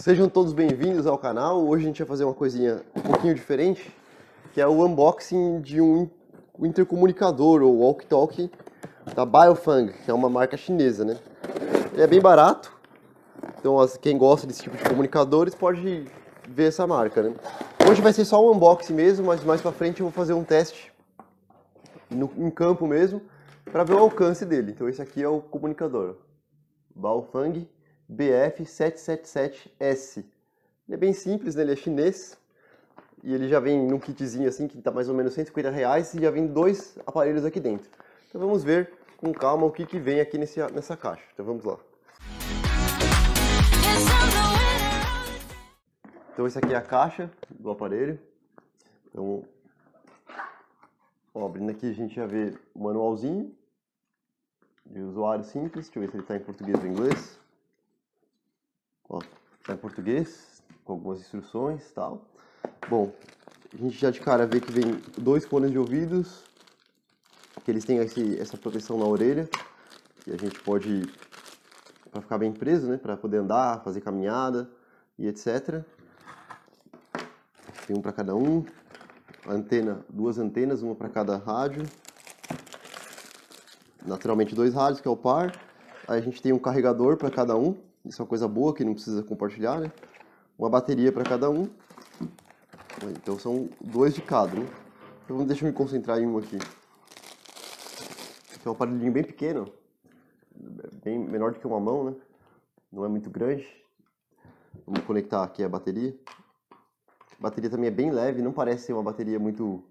Sejam todos bem-vindos ao canal. Hoje a gente vai fazer uma coisinha um pouquinho diferente, que é o unboxing de um intercomunicador ou walkie-talkie da Biofang, que é uma marca chinesa, né? Ele é bem barato, então quem gosta desse tipo de comunicadores pode ver essa marca, né? Hoje vai ser só um unboxing mesmo, mas mais pra frente eu vou fazer um teste no, em campo mesmo para ver o alcance dele. Então esse aqui é o comunicador Baofang BF777S. Ele é bem simples, né? ele é chinês e ele já vem num kitzinho assim que está mais ou menos 150 reais e já vem dois aparelhos aqui dentro. Então vamos ver com calma o que, que vem aqui nesse, nessa caixa. Então vamos lá. Então esse aqui é a caixa do aparelho. Então, ó, abrindo aqui a gente já vê o manualzinho de usuário simples. Deixa eu ver se ele está em português ou inglês em português, com algumas instruções tal. Bom, a gente já de cara vê que vem dois cones de ouvidos, que eles têm esse, essa proteção na orelha, e a gente pode, para ficar bem preso, né, para poder andar, fazer caminhada e etc. Tem um para cada um, antena, duas antenas, uma para cada rádio. Naturalmente dois rádios, que é o par. Aí a gente tem um carregador para cada um, isso é uma coisa boa que não precisa compartilhar, né? Uma bateria para cada um. Então são dois de cada, né? Então deixa eu me concentrar em um aqui. Esse é um aparelhinho bem pequeno, bem menor do que uma mão, né? Não é muito grande. Vamos conectar aqui a bateria. A bateria também é bem leve, não parece ser uma bateria muito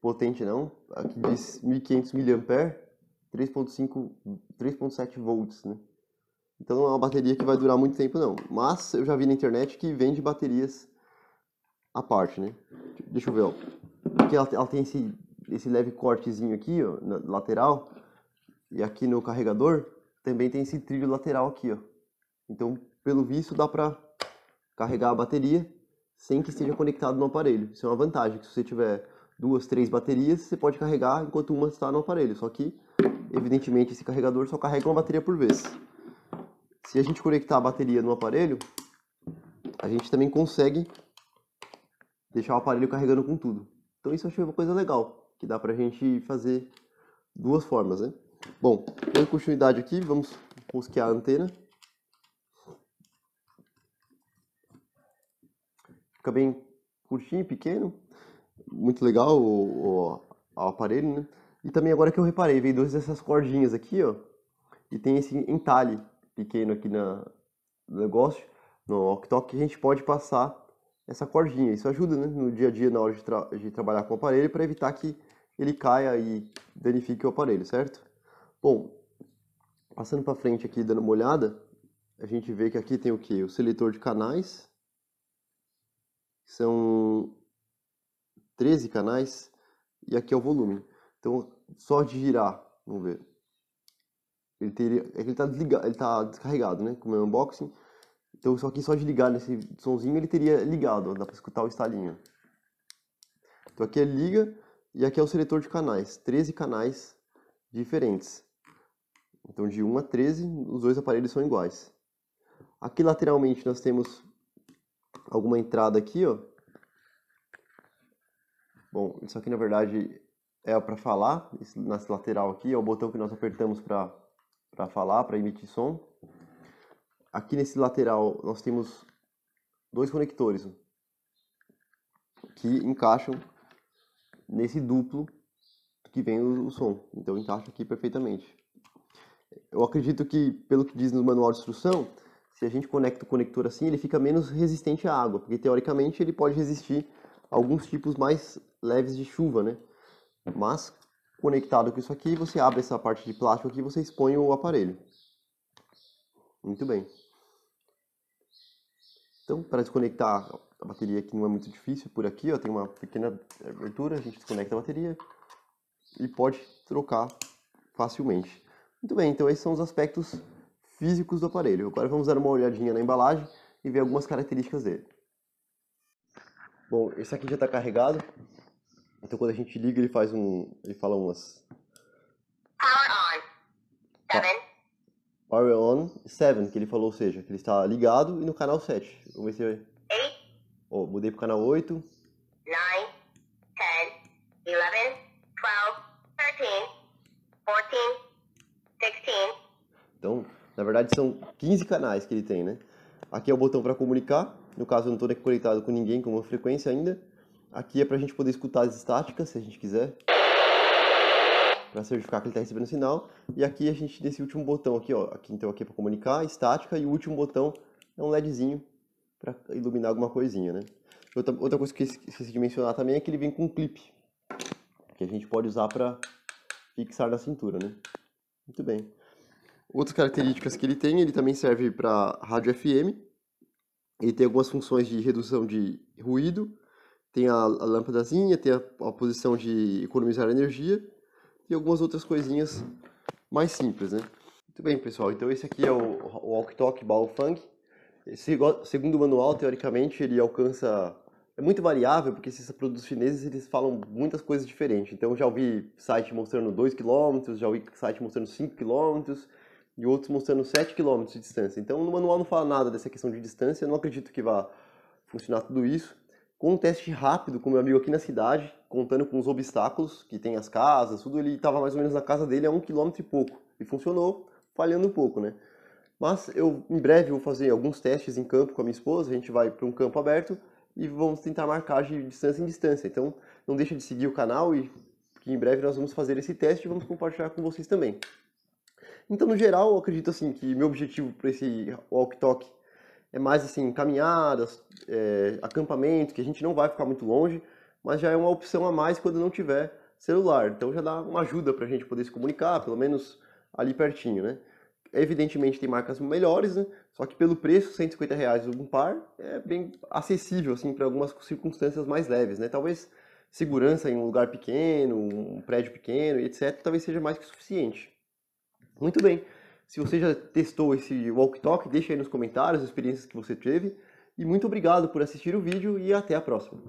potente não. Aqui diz 1500 mAh, 3.5, 3.7 volts, né? Então não é uma bateria que vai durar muito tempo não. Mas eu já vi na internet que vende baterias à parte, né? Deixa eu ver, ó. Porque ela, ela tem esse, esse leve cortezinho aqui, ó, na, lateral. E aqui no carregador também tem esse trilho lateral aqui, ó. Então, pelo visto, dá pra carregar a bateria sem que esteja conectado no aparelho. Isso é uma vantagem, que se você tiver duas, três baterias, você pode carregar enquanto uma está no aparelho. Só que, evidentemente, esse carregador só carrega uma bateria por vez se a gente conectar a bateria no aparelho, a gente também consegue deixar o aparelho carregando com tudo. Então isso eu achei uma coisa legal, que dá pra gente fazer duas formas, né? Bom, dando continuidade aqui, vamos rosquear a antena. Fica bem curtinho, pequeno, muito legal o, o, o aparelho, né? E também agora que eu reparei, veio duas dessas cordinhas aqui, ó, e tem esse entalhe pequeno aqui na, no negócio, no walk a gente pode passar essa cordinha. Isso ajuda né, no dia a dia, na hora de, tra de trabalhar com o aparelho, para evitar que ele caia e danifique o aparelho, certo? Bom, passando para frente aqui, dando uma olhada, a gente vê que aqui tem o que? O seletor de canais, são 13 canais, e aqui é o volume. Então, só de girar, vamos ver, ele teria. É que ele tá desligado, ele tá descarregado, né? Como é um unboxing. Então só que só de ligar nesse sonzinho ele teria ligado, ó, dá pra escutar o estalinho. Então aqui é liga e aqui é o seletor de canais, 13 canais diferentes. Então de 1 a 13, os dois aparelhos são iguais. Aqui lateralmente nós temos alguma entrada aqui, ó. Bom, isso aqui na verdade é para falar, nesse lateral aqui é o botão que nós apertamos para para falar, para emitir som. Aqui nesse lateral nós temos dois conectores que encaixam nesse duplo que vem o, o som. Então encaixa aqui perfeitamente. Eu acredito que, pelo que diz no manual de instrução, se a gente conecta o conector assim, ele fica menos resistente à água, porque teoricamente ele pode resistir a alguns tipos mais leves de chuva, né? Mas conectado com isso aqui, você abre essa parte de plástico aqui e você expõe o aparelho. Muito bem. Então, para desconectar a bateria aqui não é muito difícil, por aqui ó, tem uma pequena abertura, a gente desconecta a bateria e pode trocar facilmente. Muito bem, então esses são os aspectos físicos do aparelho. Agora vamos dar uma olhadinha na embalagem e ver algumas características dele. Bom, esse aqui já está carregado, então quando a gente liga, ele faz um. ele fala umas. Power on. Seven. Tá Power on 7, que ele falou, ou seja, que ele está ligado e no canal 7. Vamos ver se. 8. Oh, mudei pro canal 8. 9, 10, 11, 12, 13, 14, 16. Então, na verdade são 15 canais que ele tem, né? Aqui é o botão para comunicar. No caso, eu não estou conectado com ninguém com uma frequência ainda. Aqui é para a gente poder escutar as estáticas, se a gente quiser. Para certificar que ele está recebendo sinal. E aqui a gente, nesse último botão aqui, ó, aqui então aqui é para comunicar, estática, e o último botão é um LEDzinho para iluminar alguma coisinha, né? Outra, outra coisa que eu esqueci de mencionar também é que ele vem com um clipe, que a gente pode usar para fixar na cintura, né? Muito bem. Outras características que ele tem, ele também serve para rádio FM. Ele tem algumas funções de redução de ruído, tem a, a lâmpadazinha, tem a, a posição de economizar energia e algumas outras coisinhas mais simples, né? Muito bem, pessoal. Então esse aqui é o Walk Talk Ball Funk. Esse segundo manual, teoricamente, ele alcança é muito variável, porque esses produtos chineses eles falam muitas coisas diferentes. Então já ouvi site mostrando 2 km, já ouvi site mostrando 5 km e outros mostrando 7 km de distância. Então no manual não fala nada dessa questão de distância, eu não acredito que vá funcionar tudo isso com um teste rápido com meu amigo aqui na cidade, contando com os obstáculos que tem as casas, tudo. Ele estava mais ou menos na casa dele a um quilômetro e pouco e funcionou, falhando um pouco, né? Mas eu em breve vou fazer alguns testes em campo com a minha esposa. A gente vai para um campo aberto e vamos tentar marcar de distância em distância. Então não deixa de seguir o canal e que em breve nós vamos fazer esse teste e vamos compartilhar com vocês também. Então, no geral, eu acredito assim que meu objetivo para esse walk talk é mais assim, caminhadas, é, acampamento, que a gente não vai ficar muito longe, mas já é uma opção a mais quando não tiver celular. Então já dá uma ajuda para a gente poder se comunicar, pelo menos ali pertinho, né? Evidentemente tem marcas melhores, né? só que pelo preço, 150 reais um par, é bem acessível assim para algumas circunstâncias mais leves, né? Talvez segurança em um lugar pequeno, um prédio pequeno, etc, talvez seja mais que suficiente. Muito bem. Se você já testou esse Walk Talk, deixe aí nos comentários as experiências que você teve. E muito obrigado por assistir o vídeo e até a próxima.